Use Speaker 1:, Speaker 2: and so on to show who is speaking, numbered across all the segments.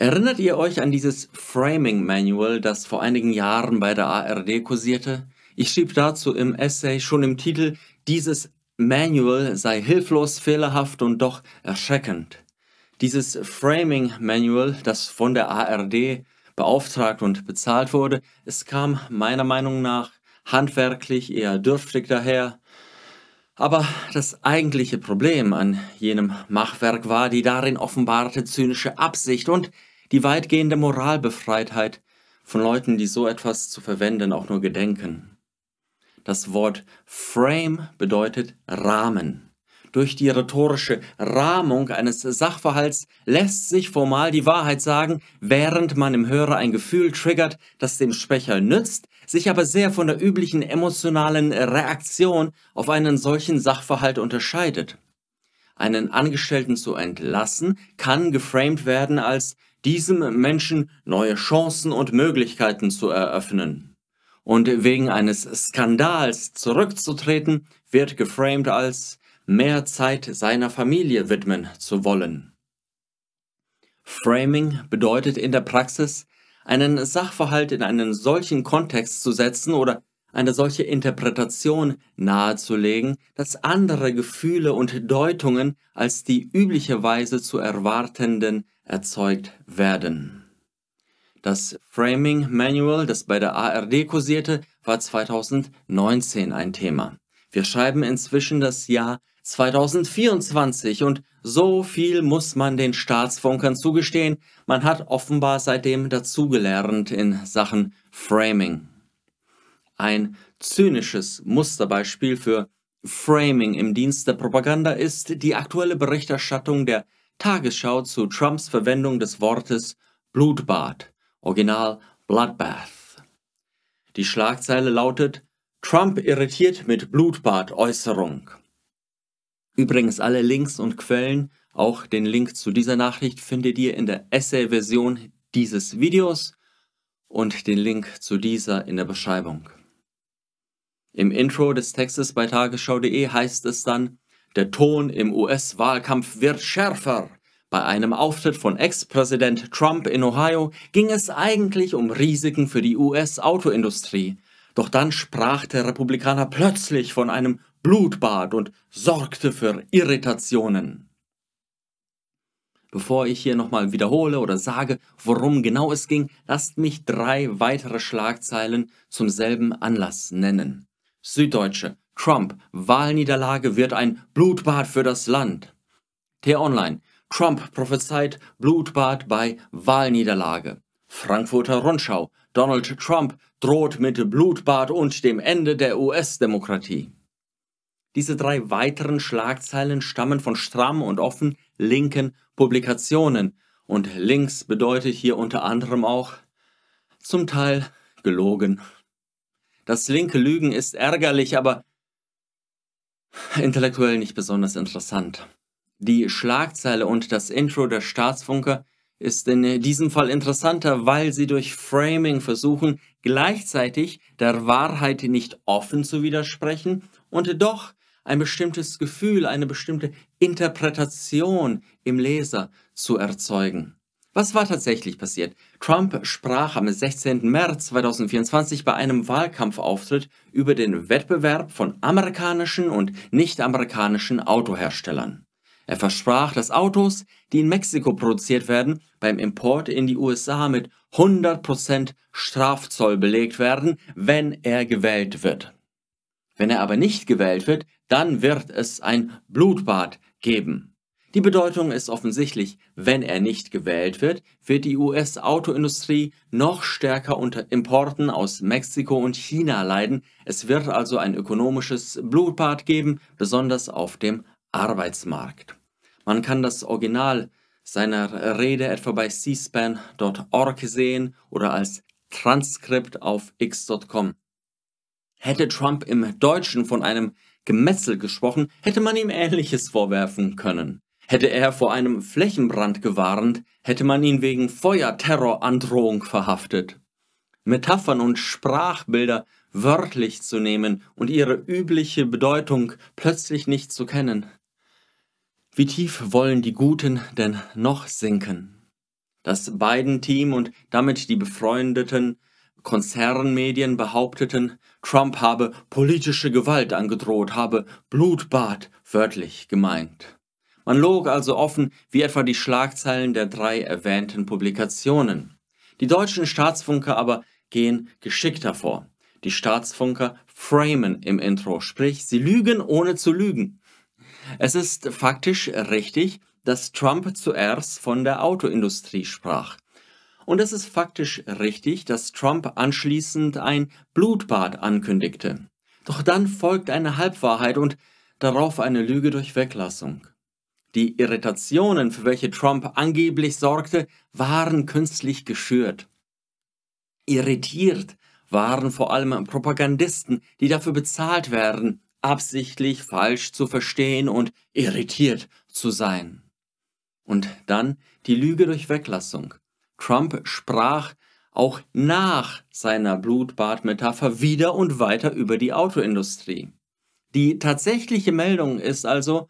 Speaker 1: Erinnert ihr euch an dieses Framing Manual, das vor einigen Jahren bei der ARD kursierte? Ich schrieb dazu im Essay schon im Titel, dieses Manual sei hilflos, fehlerhaft und doch erschreckend. Dieses Framing Manual, das von der ARD beauftragt und bezahlt wurde, es kam meiner Meinung nach handwerklich eher dürftig daher. Aber das eigentliche Problem an jenem Machwerk war die darin offenbarte zynische Absicht und die weitgehende Moralbefreitheit von Leuten, die so etwas zu verwenden, auch nur gedenken. Das Wort Frame bedeutet Rahmen. Durch die rhetorische Rahmung eines Sachverhalts lässt sich formal die Wahrheit sagen, während man im Hörer ein Gefühl triggert, das dem Sprecher nützt, sich aber sehr von der üblichen emotionalen Reaktion auf einen solchen Sachverhalt unterscheidet. Einen Angestellten zu entlassen kann geframed werden als diesem Menschen neue Chancen und Möglichkeiten zu eröffnen. Und wegen eines Skandals zurückzutreten, wird geframed als mehr Zeit seiner Familie widmen zu wollen. Framing bedeutet in der Praxis, einen Sachverhalt in einen solchen Kontext zu setzen oder eine solche Interpretation nahezulegen, dass andere Gefühle und Deutungen als die üblicherweise zu erwartenden erzeugt werden. Das Framing Manual, das bei der ARD kursierte, war 2019 ein Thema. Wir schreiben inzwischen das Jahr 2024 und so viel muss man den Staatsfunkern zugestehen, man hat offenbar seitdem dazugelernt in Sachen Framing. Ein zynisches Musterbeispiel für Framing im Dienst der Propaganda ist die aktuelle Berichterstattung der Tagesschau zu Trumps Verwendung des Wortes Blutbad, Original Bloodbath. Die Schlagzeile lautet Trump irritiert mit Blutbad-Äußerung. Übrigens alle Links und Quellen, auch den Link zu dieser Nachricht findet ihr in der Essay-Version dieses Videos und den Link zu dieser in der Beschreibung. Im Intro des Textes bei tagesschau.de heißt es dann, der Ton im US-Wahlkampf wird schärfer. Bei einem Auftritt von Ex-Präsident Trump in Ohio ging es eigentlich um Risiken für die US-Autoindustrie. Doch dann sprach der Republikaner plötzlich von einem Blutbad und sorgte für Irritationen. Bevor ich hier nochmal wiederhole oder sage, worum genau es ging, lasst mich drei weitere Schlagzeilen zum selben Anlass nennen. Süddeutsche. Trump, Wahlniederlage wird ein Blutbad für das Land. T-Online, Trump prophezeit Blutbad bei Wahlniederlage. Frankfurter Rundschau, Donald Trump droht mit Blutbad und dem Ende der US-Demokratie. Diese drei weiteren Schlagzeilen stammen von stramm und offen linken Publikationen und links bedeutet hier unter anderem auch zum Teil gelogen. Das linke Lügen ist ärgerlich, aber Intellektuell nicht besonders interessant. Die Schlagzeile und das Intro der Staatsfunker ist in diesem Fall interessanter, weil sie durch Framing versuchen, gleichzeitig der Wahrheit nicht offen zu widersprechen und doch ein bestimmtes Gefühl, eine bestimmte Interpretation im Leser zu erzeugen. Was war tatsächlich passiert? Trump sprach am 16. März 2024 bei einem Wahlkampfauftritt über den Wettbewerb von amerikanischen und nicht-amerikanischen Autoherstellern. Er versprach, dass Autos, die in Mexiko produziert werden, beim Import in die USA mit 100% Strafzoll belegt werden, wenn er gewählt wird. Wenn er aber nicht gewählt wird, dann wird es ein Blutbad geben. Die Bedeutung ist offensichtlich, wenn er nicht gewählt wird, wird die US-Autoindustrie noch stärker unter Importen aus Mexiko und China leiden. Es wird also ein ökonomisches Blutbad geben, besonders auf dem Arbeitsmarkt. Man kann das Original seiner Rede etwa bei cspan.org sehen oder als Transkript auf x.com. Hätte Trump im Deutschen von einem Gemetzel gesprochen, hätte man ihm Ähnliches vorwerfen können. Hätte er vor einem Flächenbrand gewarnt, hätte man ihn wegen Feuerterrorandrohung verhaftet. Metaphern und Sprachbilder wörtlich zu nehmen und ihre übliche Bedeutung plötzlich nicht zu kennen. Wie tief wollen die Guten denn noch sinken? Das Biden-Team und damit die befreundeten Konzernmedien behaupteten, Trump habe politische Gewalt angedroht, habe Blutbad wörtlich gemeint. Man log also offen, wie etwa die Schlagzeilen der drei erwähnten Publikationen. Die deutschen Staatsfunker aber gehen geschickter vor. Die Staatsfunker framen im Intro, sprich, sie lügen ohne zu lügen. Es ist faktisch richtig, dass Trump zuerst von der Autoindustrie sprach. Und es ist faktisch richtig, dass Trump anschließend ein Blutbad ankündigte. Doch dann folgt eine Halbwahrheit und darauf eine Lüge durch Weglassung. Die Irritationen, für welche Trump angeblich sorgte, waren künstlich geschürt. Irritiert waren vor allem Propagandisten, die dafür bezahlt werden, absichtlich falsch zu verstehen und irritiert zu sein. Und dann die Lüge durch Weglassung. Trump sprach auch nach seiner Blutbadmetapher wieder und weiter über die Autoindustrie. Die tatsächliche Meldung ist also,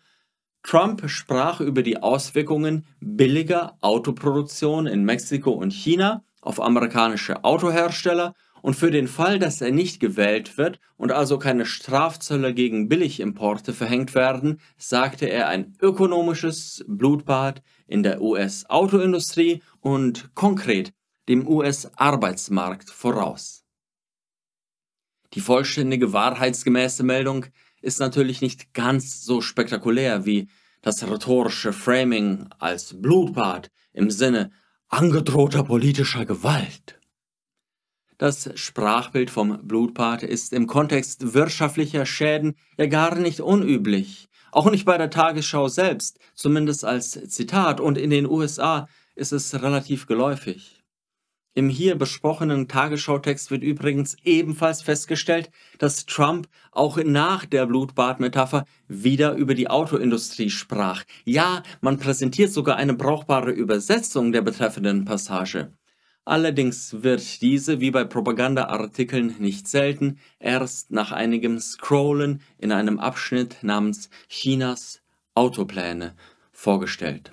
Speaker 1: Trump sprach über die Auswirkungen billiger Autoproduktion in Mexiko und China auf amerikanische Autohersteller und für den Fall, dass er nicht gewählt wird und also keine Strafzölle gegen Billigimporte verhängt werden, sagte er ein ökonomisches Blutbad in der US-Autoindustrie und konkret dem US-Arbeitsmarkt voraus. Die vollständige wahrheitsgemäße Meldung ist natürlich nicht ganz so spektakulär wie das rhetorische Framing als Blutbad im Sinne angedrohter politischer Gewalt. Das Sprachbild vom Blutbad ist im Kontext wirtschaftlicher Schäden ja gar nicht unüblich. Auch nicht bei der Tagesschau selbst, zumindest als Zitat, und in den USA ist es relativ geläufig. Im hier besprochenen Tagesschau-Text wird übrigens ebenfalls festgestellt, dass Trump auch nach der Blutbad-Metapher wieder über die Autoindustrie sprach. Ja, man präsentiert sogar eine brauchbare Übersetzung der betreffenden Passage. Allerdings wird diese, wie bei Propagandaartikeln nicht selten, erst nach einigem Scrollen in einem Abschnitt namens Chinas Autopläne vorgestellt.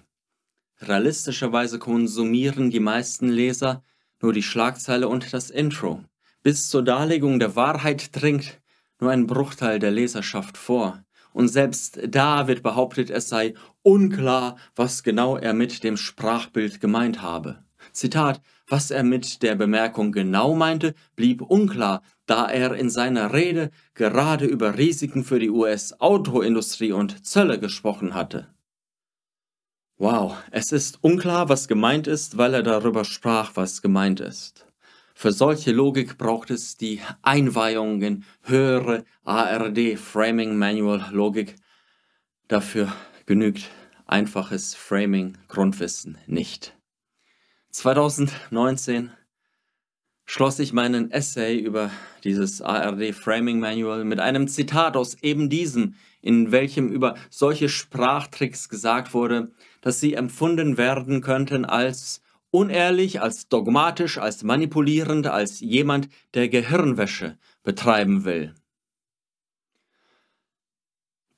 Speaker 1: Realistischerweise konsumieren die meisten Leser nur die Schlagzeile und das Intro. Bis zur Darlegung der Wahrheit dringt nur ein Bruchteil der Leserschaft vor. Und selbst da wird behauptet, es sei unklar, was genau er mit dem Sprachbild gemeint habe. Zitat, was er mit der Bemerkung genau meinte, blieb unklar, da er in seiner Rede gerade über Risiken für die US-Autoindustrie und Zölle gesprochen hatte. Wow, es ist unklar, was gemeint ist, weil er darüber sprach, was gemeint ist. Für solche Logik braucht es die Einweihung in höhere ARD Framing Manual Logik. Dafür genügt einfaches Framing Grundwissen nicht. 2019 schloss ich meinen Essay über dieses ARD Framing Manual mit einem Zitat aus eben diesem in welchem über solche Sprachtricks gesagt wurde, dass sie empfunden werden könnten als unehrlich, als dogmatisch, als manipulierend, als jemand, der Gehirnwäsche betreiben will.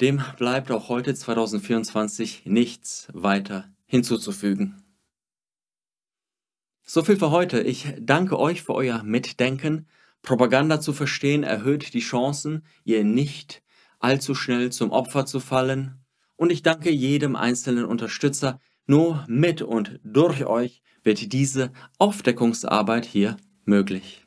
Speaker 1: Dem bleibt auch heute 2024 nichts weiter hinzuzufügen. So viel für heute. Ich danke euch für euer Mitdenken. Propaganda zu verstehen erhöht die Chancen, ihr nicht zu allzu schnell zum Opfer zu fallen. Und ich danke jedem einzelnen Unterstützer. Nur mit und durch euch wird diese Aufdeckungsarbeit hier möglich.